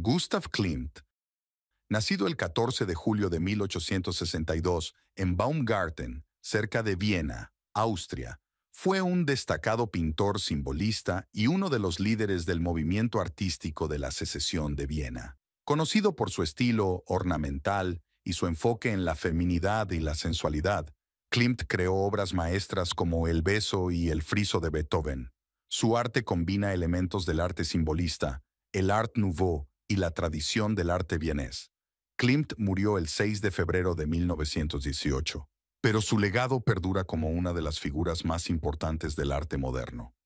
Gustav Klimt, nacido el 14 de julio de 1862 en Baumgarten, cerca de Viena, Austria, fue un destacado pintor simbolista y uno de los líderes del movimiento artístico de la secesión de Viena. Conocido por su estilo ornamental y su enfoque en la feminidad y la sensualidad, Klimt creó obras maestras como El beso y El friso de Beethoven. Su arte combina elementos del arte simbolista, el Art Nouveau y la tradición del arte vienés. Klimt murió el 6 de febrero de 1918, pero su legado perdura como una de las figuras más importantes del arte moderno.